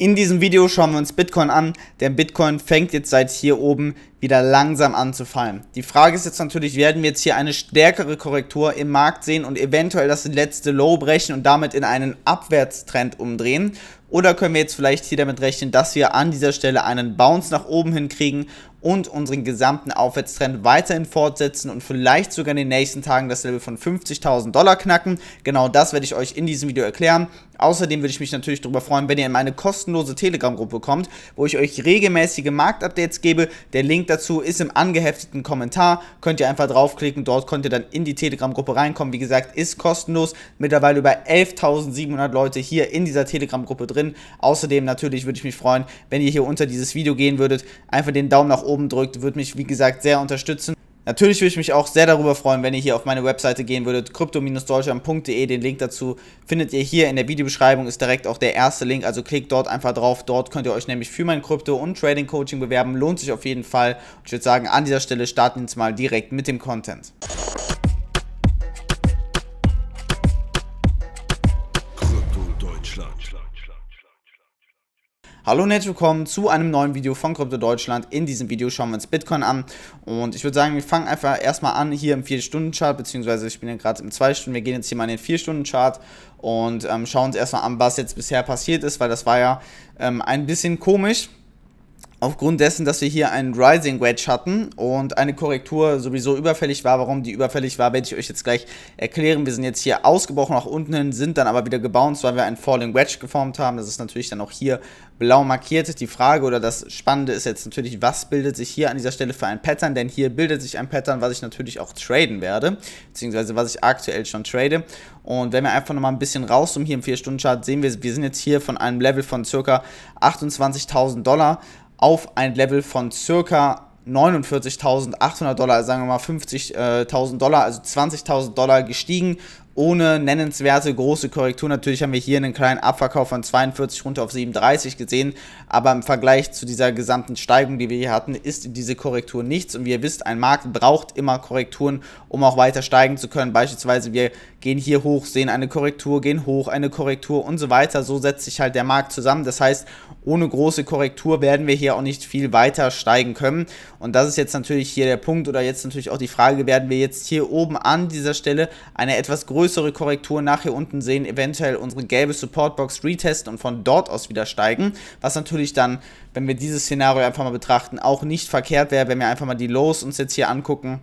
In diesem Video schauen wir uns Bitcoin an, denn Bitcoin fängt jetzt seit hier oben wieder langsam an zu fallen. Die Frage ist jetzt natürlich, werden wir jetzt hier eine stärkere Korrektur im Markt sehen und eventuell das letzte Low brechen und damit in einen Abwärtstrend umdrehen? Oder können wir jetzt vielleicht hier damit rechnen, dass wir an dieser Stelle einen Bounce nach oben hinkriegen und unseren gesamten Aufwärtstrend weiterhin fortsetzen und vielleicht sogar in den nächsten Tagen das Level von 50.000 Dollar knacken. Genau das werde ich euch in diesem Video erklären. Außerdem würde ich mich natürlich darüber freuen, wenn ihr in meine kostenlose Telegram-Gruppe kommt, wo ich euch regelmäßige Marktupdates gebe. Der Link dazu ist im angehefteten Kommentar. Könnt ihr einfach draufklicken, dort könnt ihr dann in die Telegram-Gruppe reinkommen. Wie gesagt, ist kostenlos. Mittlerweile über 11.700 Leute hier in dieser Telegram-Gruppe drin drin. Außerdem natürlich würde ich mich freuen, wenn ihr hier unter dieses Video gehen würdet, einfach den Daumen nach oben drückt, würde mich wie gesagt sehr unterstützen. Natürlich würde ich mich auch sehr darüber freuen, wenn ihr hier auf meine Webseite gehen würdet, crypto-deutschland.de. Den Link dazu findet ihr hier in der Videobeschreibung, ist direkt auch der erste Link, also klickt dort einfach drauf. Dort könnt ihr euch nämlich für mein Krypto- und Trading-Coaching bewerben. Lohnt sich auf jeden Fall. Ich würde sagen, an dieser Stelle starten wir jetzt mal direkt mit dem Content. Hallo und herzlich willkommen zu einem neuen Video von Krypto Deutschland. In diesem Video schauen wir uns Bitcoin an und ich würde sagen, wir fangen einfach erstmal an hier im 4-Stunden-Chart, beziehungsweise ich bin ja gerade im 2-Stunden, wir gehen jetzt hier mal in den 4-Stunden-Chart und ähm, schauen uns erstmal an, was jetzt bisher passiert ist, weil das war ja ähm, ein bisschen komisch aufgrund dessen, dass wir hier einen Rising Wedge hatten und eine Korrektur sowieso überfällig war. Warum die überfällig war, werde ich euch jetzt gleich erklären. Wir sind jetzt hier ausgebrochen nach unten hin, sind dann aber wieder gebounced, weil wir einen Falling Wedge geformt haben. Das ist natürlich dann auch hier blau markiert. Die Frage oder das Spannende ist jetzt natürlich, was bildet sich hier an dieser Stelle für ein Pattern? Denn hier bildet sich ein Pattern, was ich natürlich auch traden werde, beziehungsweise was ich aktuell schon trade. Und wenn wir einfach nochmal ein bisschen rauszoomen hier im 4-Stunden-Chart, sehen wir, wir sind jetzt hier von einem Level von circa 28.000 Dollar auf ein Level von circa 49.800 Dollar, sagen wir mal 50.000 Dollar, also 20.000 Dollar gestiegen, ohne nennenswerte große Korrektur. Natürlich haben wir hier einen kleinen Abverkauf von 42 runter auf 37 gesehen, aber im Vergleich zu dieser gesamten Steigung, die wir hier hatten, ist diese Korrektur nichts. Und wie ihr wisst, ein Markt braucht immer Korrekturen, um auch weiter steigen zu können. Beispielsweise, wir gehen hier hoch, sehen eine Korrektur, gehen hoch, eine Korrektur und so weiter. So setzt sich halt der Markt zusammen. Das heißt, ohne große Korrektur werden wir hier auch nicht viel weiter steigen können. Und das ist jetzt natürlich hier der Punkt oder jetzt natürlich auch die Frage, werden wir jetzt hier oben an dieser Stelle eine etwas größere Korrektur nach hier unten sehen, eventuell unsere gelbe Supportbox retesten und von dort aus wieder steigen, was natürlich dann, wenn wir dieses Szenario einfach mal betrachten, auch nicht verkehrt wäre, wenn wir einfach mal die Lows uns jetzt hier angucken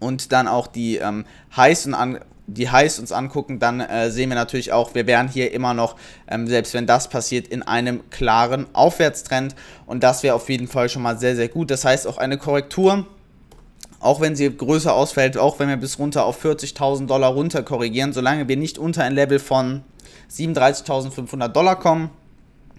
und dann auch die ähm, Highs und an die Highs uns angucken, dann äh, sehen wir natürlich auch, wir wären hier immer noch, ähm, selbst wenn das passiert, in einem klaren Aufwärtstrend. Und das wäre auf jeden Fall schon mal sehr, sehr gut. Das heißt auch eine Korrektur auch wenn sie größer ausfällt, auch wenn wir bis runter auf 40.000 Dollar runter korrigieren, solange wir nicht unter ein Level von 37.500 Dollar kommen,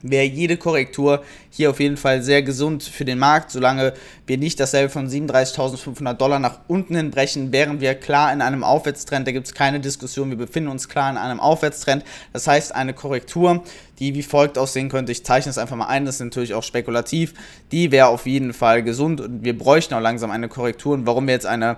wäre jede Korrektur hier auf jeden Fall sehr gesund für den Markt. Solange wir nicht dasselbe von 37.500 Dollar nach unten hin brechen, wären wir klar in einem Aufwärtstrend. Da gibt es keine Diskussion. Wir befinden uns klar in einem Aufwärtstrend. Das heißt, eine Korrektur, die wie folgt aussehen könnte, ich zeichne es einfach mal ein, das ist natürlich auch spekulativ, die wäre auf jeden Fall gesund und wir bräuchten auch langsam eine Korrektur. Und warum wir jetzt eine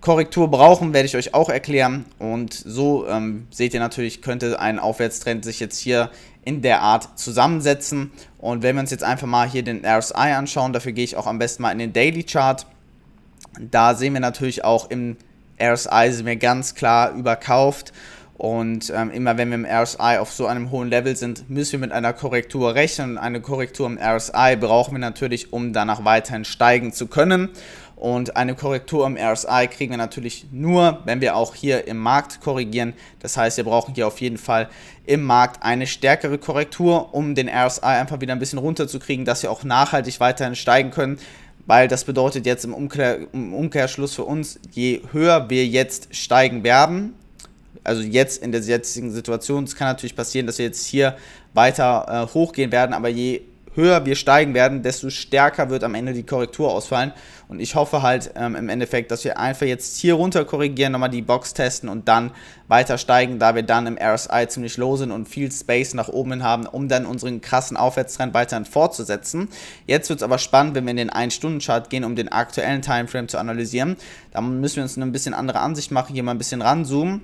Korrektur brauchen, werde ich euch auch erklären. Und so ähm, seht ihr natürlich, könnte ein Aufwärtstrend sich jetzt hier in der Art zusammensetzen. Und wenn wir uns jetzt einfach mal hier den RSI anschauen, dafür gehe ich auch am besten mal in den Daily Chart. Da sehen wir natürlich auch im RSI sind wir ganz klar überkauft. Und ähm, immer wenn wir im RSI auf so einem hohen Level sind, müssen wir mit einer Korrektur rechnen. Und eine Korrektur im RSI brauchen wir natürlich, um danach weiterhin steigen zu können. Und eine Korrektur im RSI kriegen wir natürlich nur, wenn wir auch hier im Markt korrigieren. Das heißt, wir brauchen hier auf jeden Fall im Markt eine stärkere Korrektur, um den RSI einfach wieder ein bisschen runterzukriegen, dass wir auch nachhaltig weiterhin steigen können. Weil das bedeutet jetzt im, Umkehr, im Umkehrschluss für uns, je höher wir jetzt steigen werden, also jetzt in der jetzigen Situation, es kann natürlich passieren, dass wir jetzt hier weiter äh, hochgehen werden, aber je höher wir steigen werden, desto stärker wird am Ende die Korrektur ausfallen. Und ich hoffe halt ähm, im Endeffekt, dass wir einfach jetzt hier runter korrigieren, nochmal die Box testen und dann weiter steigen, da wir dann im RSI ziemlich low sind und viel Space nach oben hin haben, um dann unseren krassen Aufwärtstrend weiterhin fortzusetzen. Jetzt wird es aber spannend, wenn wir in den 1-Stunden-Chart gehen, um den aktuellen Timeframe zu analysieren. Da müssen wir uns eine ein bisschen andere Ansicht machen, hier mal ein bisschen ranzoomen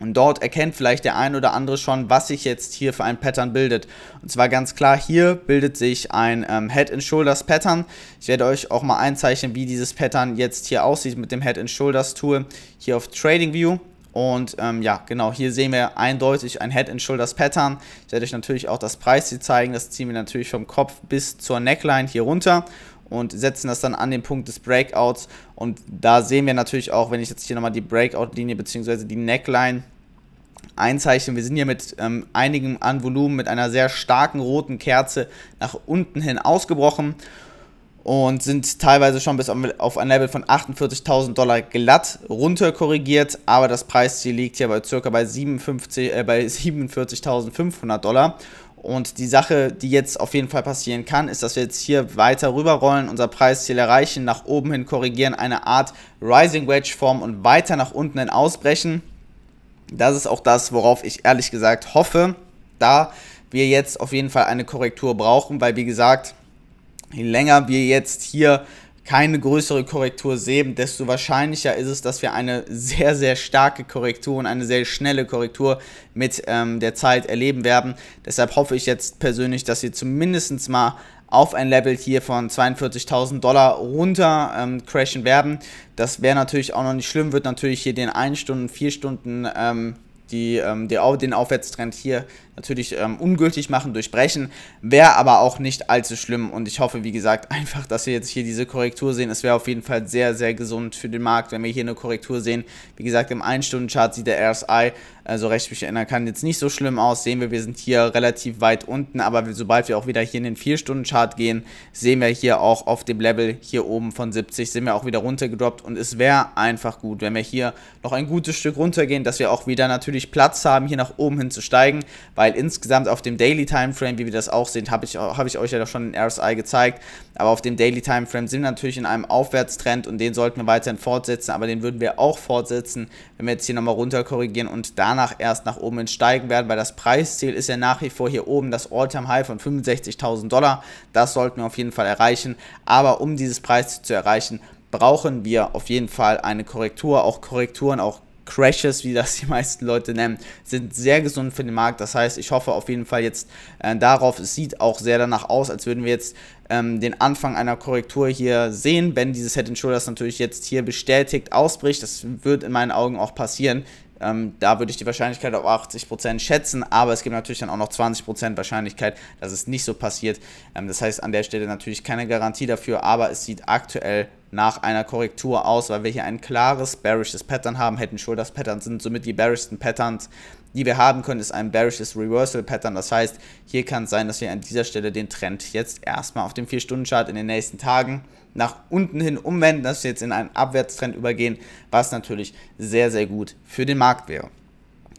und dort erkennt vielleicht der ein oder andere schon, was sich jetzt hier für ein Pattern bildet. Und zwar ganz klar, hier bildet sich ein ähm, Head and Shoulders Pattern. Ich werde euch auch mal einzeichnen, wie dieses Pattern jetzt hier aussieht mit dem Head and Shoulders Tool hier auf Trading View. Und ähm, ja, genau, hier sehen wir eindeutig ein Head and Shoulders Pattern. Ich werde euch natürlich auch das Preis hier zeigen. Das ziehen wir natürlich vom Kopf bis zur Neckline hier runter und setzen das dann an den Punkt des Breakouts. Und da sehen wir natürlich auch, wenn ich jetzt hier nochmal die Breakout-Linie bzw. die Neckline einzeichne, Wir sind hier mit ähm, einigem an Volumen, mit einer sehr starken roten Kerze nach unten hin ausgebrochen und sind teilweise schon bis auf ein Level von 48.000 Dollar glatt runter korrigiert, aber das Preisziel liegt hier bei circa bei, äh, bei 47.500 Dollar und die Sache, die jetzt auf jeden Fall passieren kann, ist, dass wir jetzt hier weiter rüberrollen, unser Preisziel erreichen, nach oben hin korrigieren, eine Art Rising Wedge Form und weiter nach unten hin ausbrechen. Das ist auch das, worauf ich ehrlich gesagt hoffe, da wir jetzt auf jeden Fall eine Korrektur brauchen, weil wie gesagt, je länger wir jetzt hier keine größere Korrektur sehen, desto wahrscheinlicher ist es, dass wir eine sehr, sehr starke Korrektur und eine sehr schnelle Korrektur mit ähm, der Zeit erleben werden. Deshalb hoffe ich jetzt persönlich, dass wir zumindest mal auf ein Level hier von 42.000 Dollar runter ähm, crashen werden. Das wäre natürlich auch noch nicht schlimm, wird natürlich hier den 1 Stunden, 4 Stunden ähm, die, ähm, die den Aufwärtstrend hier natürlich ähm, ungültig machen, durchbrechen. Wäre aber auch nicht allzu schlimm und ich hoffe, wie gesagt, einfach, dass wir jetzt hier diese Korrektur sehen. Es wäre auf jeden Fall sehr, sehr gesund für den Markt, wenn wir hier eine Korrektur sehen. Wie gesagt, im 1-Stunden-Chart sieht der RSI so also recht erinnern kann, jetzt nicht so schlimm aus. Sehen wir, wir sind hier relativ weit unten, aber sobald wir auch wieder hier in den 4-Stunden-Chart gehen, sehen wir hier auch auf dem Level hier oben von 70, sind wir auch wieder runtergedroppt und es wäre einfach gut, wenn wir hier noch ein gutes Stück runtergehen, dass wir auch wieder natürlich Platz haben, hier nach oben hin zu steigen, weil insgesamt auf dem Daily Timeframe, wie wir das auch sehen, habe ich, hab ich euch ja schon in RSI gezeigt, aber auf dem Daily Timeframe sind wir natürlich in einem Aufwärtstrend und den sollten wir weiterhin fortsetzen, aber den würden wir auch fortsetzen, wenn wir jetzt hier nochmal runter korrigieren und danach danach erst nach oben steigen werden, weil das Preisziel ist ja nach wie vor hier oben das All-Time-High von 65.000 Dollar. Das sollten wir auf jeden Fall erreichen. Aber um dieses Preis zu erreichen, brauchen wir auf jeden Fall eine Korrektur. Auch Korrekturen, auch Crashes, wie das die meisten Leute nennen, sind sehr gesund für den Markt. Das heißt, ich hoffe auf jeden Fall jetzt äh, darauf. Es sieht auch sehr danach aus, als würden wir jetzt ähm, den Anfang einer Korrektur hier sehen, wenn dieses Head Shoulders natürlich jetzt hier bestätigt ausbricht. Das wird in meinen Augen auch passieren. Ähm, da würde ich die Wahrscheinlichkeit auf 80% schätzen, aber es gibt natürlich dann auch noch 20% Wahrscheinlichkeit, dass es nicht so passiert. Ähm, das heißt an der Stelle natürlich keine Garantie dafür, aber es sieht aktuell nach einer Korrektur aus, weil wir hier ein klares bearishes Pattern haben. Head and Shoulders Patterns sind somit die bearishsten Patterns die wir haben können, ist ein bearishes Reversal Pattern. Das heißt, hier kann es sein, dass wir an dieser Stelle den Trend jetzt erstmal auf dem 4-Stunden-Chart in den nächsten Tagen nach unten hin umwenden, dass wir jetzt in einen Abwärtstrend übergehen, was natürlich sehr, sehr gut für den Markt wäre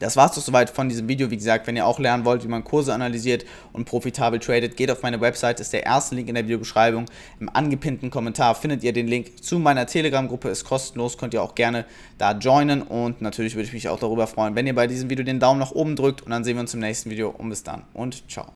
das war es doch soweit von diesem Video. Wie gesagt, wenn ihr auch lernen wollt, wie man Kurse analysiert und profitabel tradet, geht auf meine Website, ist der erste Link in der Videobeschreibung. Im angepinnten Kommentar findet ihr den Link zu meiner Telegram-Gruppe, ist kostenlos, könnt ihr auch gerne da joinen und natürlich würde ich mich auch darüber freuen, wenn ihr bei diesem Video den Daumen nach oben drückt und dann sehen wir uns im nächsten Video und bis dann und ciao.